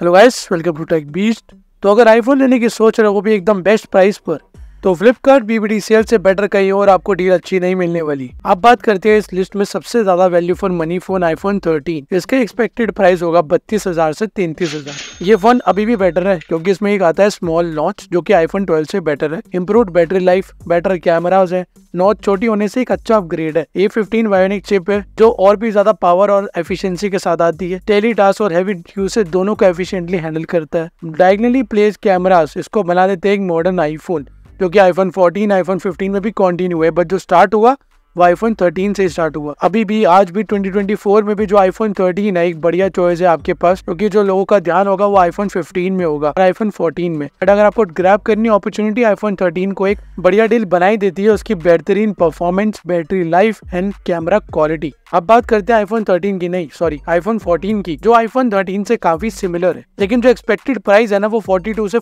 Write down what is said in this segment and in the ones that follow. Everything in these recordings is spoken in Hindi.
hello guys welcome to tech beast तो अगर आईफोन लेने की सोच रहे हो वो भी एकदम बेस्ट प्राइस पर तो फ्लिपकार्ट बीबीडी सेल से बेटर कहीं और आपको डील अच्छी नहीं मिलने वाली अब बात करते हैं इस लिस्ट में सबसे ज्यादा value for money phone iPhone 13 इसका एक्सपेक्टेड प्राइस होगा बत्तीस हजार से तैतीस हजार ये फोन अभी भी बेटर है क्योंकि इसमें एक आता है स्मॉल नॉच जो की आईफोन ट्वेल्व से बेटर है improve battery life better cameras है नॉच छोटी होने से एक अच्छा अपग्रेड है ए फिफ्टीन वायोनिक चिप है जो और भी ज्यादा पावर और एफिशिएंसी के साथ आती है टेली टास्क और हैवी यूसेज दोनों को एफिशिएंटली हैंडल करता है डायगनली प्लेस कैमराज इसको बना देते हैं एक मॉडर्न आईफोन जो कि आईफोन 14, आईफोन 15 में भी कंटिन्यू है बट जो स्टार्ट हुआ वो आईफोन 13 से स्टार्ट हुआ अभी भी आज भी 2024 में भी जो आईफोन 13 है एक बढ़िया चॉइस है आपके पास क्योंकि जो लोगों का ध्यान होगा वो आईफोन 15 में होगा और आईफोन 14 में बट अगर आपको ग्रैप करनी अपॉर्चुनिटी आईफोन 13 को एक बढ़िया डील बनाई देती है उसकी बेहतरीन performance battery life and camera quality अब बात करते हैं आईफोन थर्टीन की नहीं सॉरी आईफोन फोर्टीन की जो आईफोन थर्टीन से काफी सिमिलर है लेकिन जो एक्सपेक्टेड प्राइस है ना वो टू से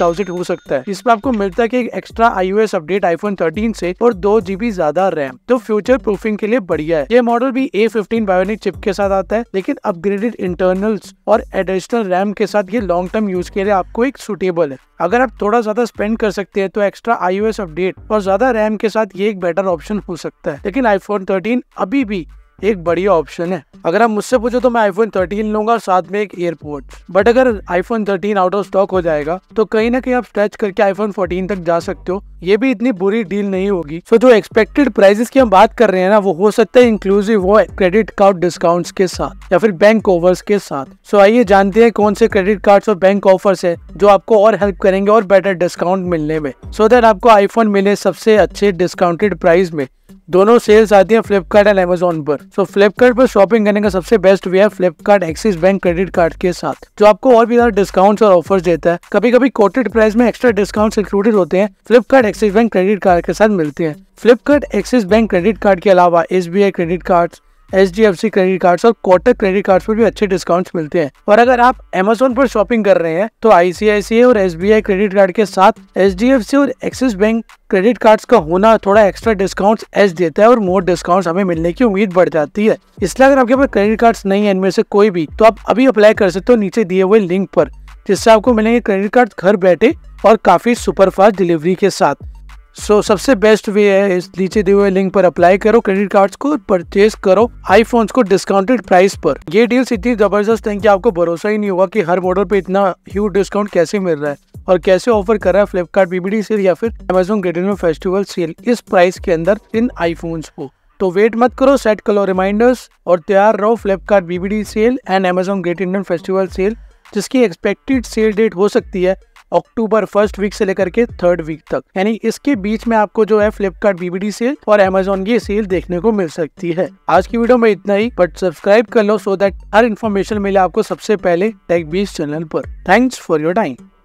थाउजेंड हो सकता है इसमें आपको मिलता है कि एक extra I O update iPhone thirteen से और दो जीबी ज्यादा रैम तो फ्यूचर प्रूफिंग के लिए बढ़िया है ये मॉडल भी ए फिफ्टीन बायोनिक चिप के साथ आता है लेकिन अपग्रेडेड इंटरनल्स और एडिशनल रैम के साथ ये लॉन्ग टर्म यूज के लिए आपको एक सुटेबल है अगर आप थोड़ा ज्यादा स्पेंड कर सकते हैं तो एक्स्ट्रा आईओएस अपडेट और ज्यादा रैम के साथ ये एक बेटर ऑप्शन हो सकता है लेकिन आईफोन 13 अभी भी एक बढ़िया ऑप्शन है अगर आप मुझसे पूछो तो मैं आईफोन 13 लूंगा और साथ में एक एयरपोर्ट बट अगर आईफोन 13 आउट ऑफ स्टॉक हो जाएगा तो कहीं ना कहीं आप स्ट्रेच करके आईफोन 14 तक जा सकते हो ये भी इतनी बुरी डील नहीं होगी सो so, जो एक्सपेक्टेड प्राइजेस की हम बात कर रहे हैं ना वो हो सकता है इंक्लूसिव वो क्रेडिट कार्ड डिस्काउंट के साथ या फिर बैंक ओवर्स के साथ सो so, आइए जानते हैं कौन से क्रेडिट कार्ड और बैंक ऑफर्स है जो आपको और हेल्प करेंगे और बेटर डिस्काउंट मिलने में सो so देट आपको आईफोन मिले सबसे अच्छे डिस्काउंटेड प्राइस में दोनों सेल्स आती है फ्लिपकार्ट एंड एमेजोन पर सो so, फ्लिपकार्ट पर शॉपिंग करने का सबसे बेस्ट वे है Flipkart Axis bank credit card के साथ जो आपको और भी ज्यादा डिस्काउंट और ऑफर्स देता है कभी कभी कोटेड प्राइस में एक्स्ट्रा डिस्काउंट इंक्लूडेड होते हैं Flipkart Axis bank credit card के साथ मिलते हैं Flipkart Axis bank credit card के अलावा S credit card H D F C credit cards और कोटक क्रेडिट कार्ड्स पर भी अच्छे डिस्काउंट्स मिलते हैं और अगर आप अमेजोन पर शॉपिंग कर रहे हैं तो आईसीआईसीआई और एस क्रेडिट कार्ड के साथ एच और एक्सिस बैंक क्रेडिट कार्ड्स का होना थोड़ा एक्स्ट्रा डिस्काउंट्स एच देता है और मोर डिस्काउंट्स हमें मिलने की उम्मीद बढ़ जाती है इसलिए अगर आपके पास क्रेडिट कार्ड्स नहीं है इनमें से कोई भी तो आप अभी अप्लाई कर सकते हो नीचे दिए हुए लिंक पर जिससे आपको मिलेंगे क्रेडिट कार्ड घर बैठे और काफी सुपरफास्ट डिलीवरी के साथ सो so, सबसे बेस्ट वे है इस नीचे दिए हुए लिंक पर अप्लाई करो क्रेडिट कार्ड्स को परचेज करो आईफोन्स को डिस्काउंटेड प्राइस पर ये डील्स इतनी जबरदस्त है कि आपको भरोसा ही नहीं होगा कि हर मॉडल पे इतना ह्यूज डिस्काउंट कैसे मिल रहा है और कैसे ऑफर कर रहा है फ्लिपकार्ट बीबीडी सेल या फिर अमेजोन ग्रेटर फेस्टिवल सेल इस प्राइस के अंदर इन आईफोन्स को तो वेट मत करो सेट करो रिमाइंडर्स और तैयार रहो Flipkart BBD sale and Amazon great Indian festival sale जिसकी एक्सपेक्टेड सेल डेट हो सकती है अक्टूबर फर्स्ट वीक से लेकर के थर्ड वीक तक यानी इसके बीच में आपको जो है फ्लिपकार्ट बीबीडी सेल और अमेजोन की सेल देखने को मिल सकती है आज की वीडियो में इतना ही बट सब्सक्राइब कर लो सो दैट हर इन्फॉर्मेशन मिले आपको सबसे पहले टेक बीस चैनल पर थैंक्स फॉर योर टाइम